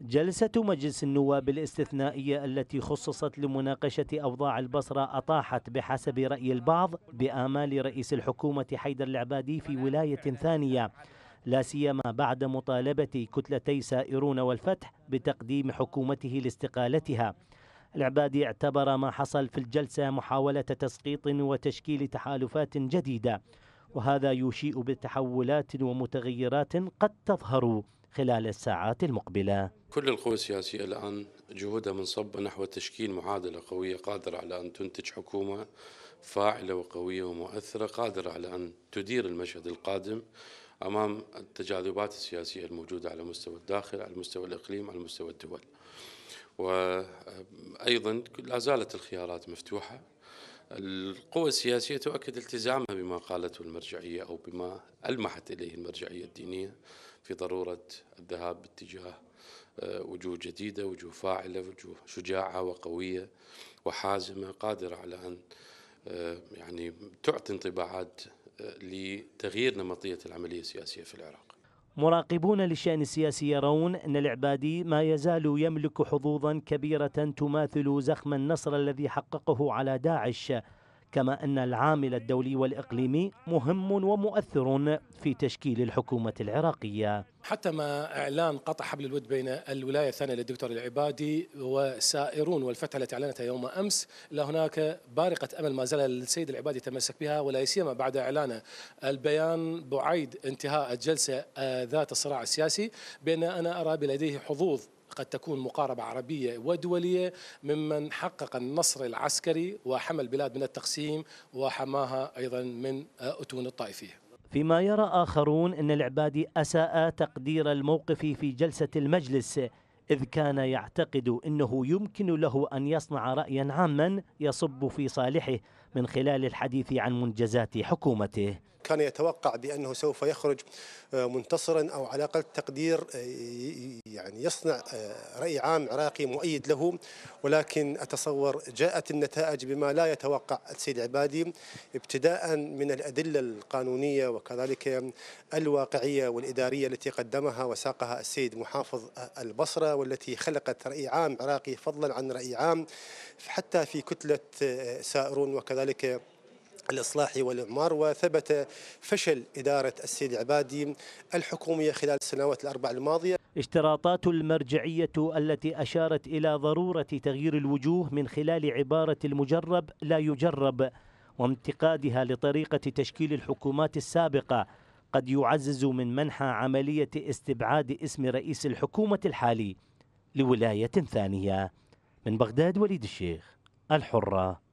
جلسة مجلس النواب الاستثنائية التي خصصت لمناقشة أوضاع البصرة أطاحت بحسب رأي البعض بآمال رئيس الحكومة حيدر العبادي في ولاية ثانية لا سيما بعد مطالبة كتلتي سائرون والفتح بتقديم حكومته لاستقالتها العبادي اعتبر ما حصل في الجلسة محاولة تسقيط وتشكيل تحالفات جديدة وهذا يشيء بتحولات ومتغيرات قد تظهر خلال الساعات المقبلة كل القوى السياسية الآن جهودها منصبة نحو تشكيل معادلة قوية قادرة على أن تنتج حكومة فاعلة وقوية ومؤثرة قادرة على أن تدير المشهد القادم أمام التجاذبات السياسية الموجودة على مستوى الداخل على مستوى الإقليم على مستوى الدول وأيضا لا زالت الخيارات مفتوحة القوى السياسية تؤكد التزامها بما قالته المرجعية أو بما ألمحت إليه المرجعية الدينية في ضرورة الذهاب باتجاه آه، وجوه جديدة وجوه فاعلة وجوه شجاعة وقوية وحازمة قادرة على أن آه، يعني تعطي انطباعات آه، لتغيير نمطية العملية السياسية في العراق مراقبون للشأن السياسي يرون أن العبادي ما يزال يملك حظوظا كبيرة تماثل زخم النصر الذي حققه على داعش كما أن العامل الدولي والإقليمي مهم ومؤثر في تشكيل الحكومة العراقية حتى ما إعلان قطع حبل الود بين الولاية الثانية للدكتور العبادي وسائرون والفتحة التي أعلنتها يوم أمس لا هناك بارقة أمل ما زال السيد العبادي يتمسك بها ولا سيما بعد إعلان البيان بعيد انتهاء الجلسة آه، ذات الصراع السياسي بأن أنا أرى بلديه حظوظ قد تكون مقاربة عربية ودولية ممن حقق النصر العسكري وحمى البلاد من التقسيم وحماها أيضا من آه، أتون الطائفية فيما يرى آخرون أن العبادي أساء تقدير الموقف في جلسة المجلس إذ كان يعتقد أنه يمكن له أن يصنع رأيا عاما يصب في صالحه من خلال الحديث عن منجزات حكومته كان يتوقع بأنه سوف يخرج آه، منتصرا أو على أقل تقدير آه، يعني يصنع آه، رأي عام عراقي مؤيد له ولكن أتصور جاءت النتائج بما لا يتوقع السيد عبادي ابتداء من الأدلة القانونية وكذلك الواقعية والإدارية التي قدمها وساقها السيد محافظ البصرة والتي خلقت رأي عام عراقي فضلا عن رأي عام حتى في كتلة سائرون وكذلك الإصلاحي والإعمار وثبت فشل إدارة السيد عبادي الحكومية خلال السنوات الأربع الماضية اشتراطات المرجعية التي أشارت إلى ضرورة تغيير الوجوه من خلال عبارة المجرب لا يجرب وانتقادها لطريقة تشكيل الحكومات السابقة قد يعزز من منحى عملية استبعاد اسم رئيس الحكومة الحالي لولاية ثانية من بغداد وليد الشيخ الحرة